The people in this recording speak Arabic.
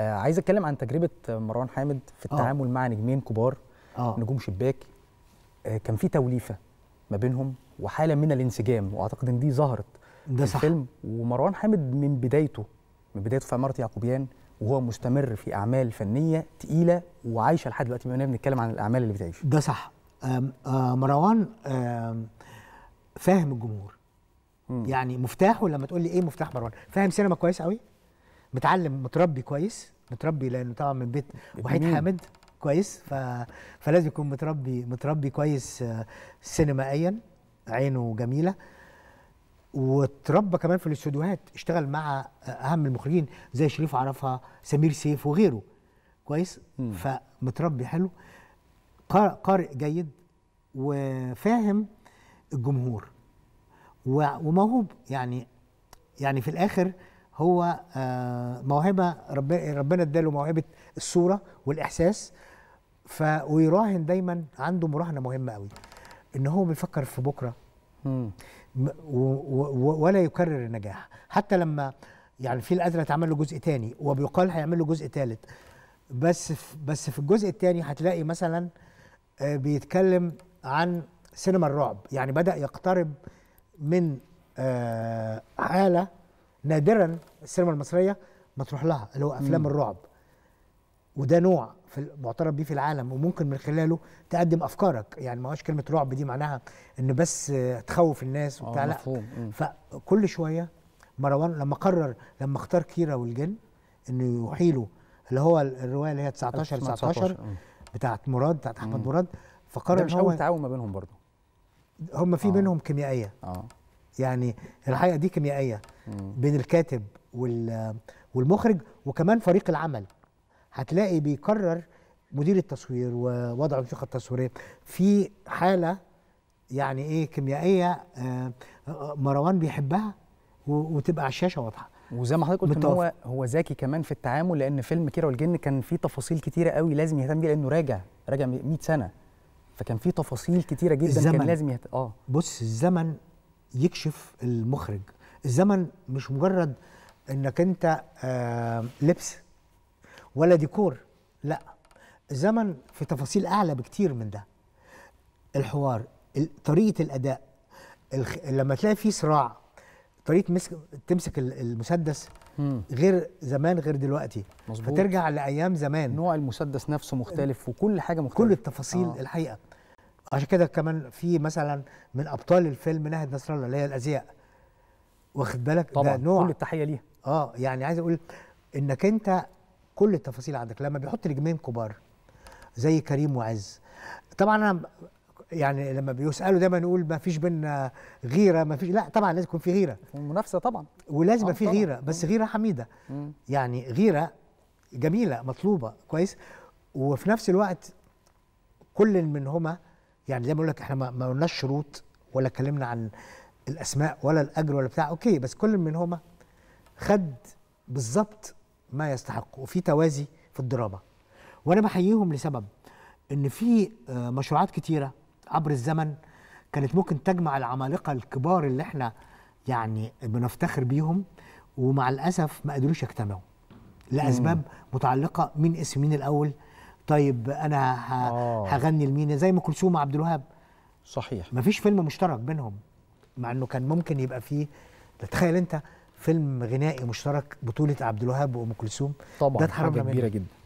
آه، عايز اتكلم عن تجربه مروان حامد في آه. التعامل أوه. مع نجمين كبار أوه. نجوم شباك آه، كان في توليفه ما بينهم وحاله من الانسجام واعتقد ان دي ظهرت ده في الفيلم ومروان حامد من بدايته من بدايته في عماره يعقوبيان وهو مستمر في اعمال فنيه تقيله وعايشه لحد دلوقتي بما اننا بنتكلم عن الاعمال اللي بتعيش ده صح آم آم مروان آم فاهم الجمهور يعني مفتاحه لما تقول لي ايه مفتاح مروان فاهم سينما كويس قوي متعلم متربي كويس متربي لانه طبعا من بيت وحيد حامد كويس ف... فلازم يكون متربي متربي كويس آه، سينمائيا عينه جميله واتربى كمان في الاستوديوهات اشتغل مع آه، اهم المخرجين زي شريف عرفها سمير سيف وغيره كويس مم. فمتربي حلو قارئ جيد وفاهم الجمهور وموهوب يعني يعني في الاخر هو آه، موهبه ربنا اداله موهبه الصوره والاحساس ف ويراهن دايما عنده مراهنه مهمه قوي ان هو بيفكر في بكره ولا يكرر النجاح حتى لما يعني في الازرق اتعمل له جزء تاني وبيقال هيعمل له جزء تالت بس بس في الجزء التاني هتلاقي مثلا آه، بيتكلم عن سينما الرعب يعني بدا يقترب من آه، حاله نادرا السينما المصريه ما تروح لها اللي هو افلام مم. الرعب وده نوع في معترف بيه في العالم وممكن من خلاله تقدم افكارك يعني ما هوش كلمه رعب دي معناها ان بس تخوف الناس آه، وبتاع لا فكل شويه مروان لما قرر لما اختار كيرة والجن انه يحيله اللي هو الروايه اللي هي 19 19 آه. بتاعت مراد بتاعت احمد مراد فقرر ده مش اول تعاون ما بينهم برضه هم في آه. بينهم كيميائيه اه يعني الحقيقه دي كيميائيه بين الكاتب والمخرج وكمان فريق العمل هتلاقي بيكرر مدير التصوير ووضع الموسيقى التصويريه في حاله يعني ايه كيميائيه آه، مروان بيحبها وتبقى على الشاشه واضحه وزي ما حضرتك قلت ان هو هو ذكي كمان في التعامل لان فيلم كيرة والجن كان فيه تفاصيل كتيره قوي لازم يهتم بيها لانه راجع راجع 100 سنه فكان فيه تفاصيل كتيره جدا الزمن. كان لازم يهت... اه بص الزمن يكشف المخرج الزمن مش مجرد انك انت آه، لبس ولا ديكور لا الزمن في تفاصيل اعلى بكتير من ده الحوار طريقه الاداء لما تلاقي في صراع طريقه مسك تمسك المسدس غير زمان غير دلوقتي مظبوط فترجع لايام زمان نوع المسدس نفسه مختلف وكل حاجه مختلفه كل التفاصيل آه. الحقيقه عشان كده كمان في مثلا من ابطال الفيلم ناهد نصر الله اللي هي الازياء واخد بالك طبعا ده نوع كل التحيه ليها اه يعني عايز اقول انك انت كل التفاصيل عندك لما بيحط نجمين كبار زي كريم وعز طبعا انا يعني لما بيسالوا دايما نقول ما فيش بينا غيره ما فيش لا طبعا لازم يكون في غيره منافسه طبعا ولازم آه، في طبعًا. غيره بس غيره حميده يعني غيره جميله مطلوبه كويس وفي نفس الوقت كل منهما يعني زي ما بقول لك احنا ما قلناش شروط ولا اتكلمنا عن الاسماء ولا الاجر ولا بتاع اوكي بس كل منهما خد بالظبط ما يستحقه وفي توازي في الدراما وانا بحييهم لسبب ان في آه، مشروعات كتيره عبر الزمن كانت ممكن تجمع العمالقه الكبار اللي احنا يعني بنفتخر بيهم ومع الاسف ما قدروش يجتمعوا لاسباب متعلقه مين اسم مين الاول طيب انا آه. هغني لمين زي ام كلثوم وعبد الوهاب صحيح مفيش فيلم مشترك بينهم مع انه كان ممكن يبقى فيه تخيل انت فيلم غنائي مشترك بطوله عبد الوهاب وام كلثوم طبعا ده حاجه كبيره جدا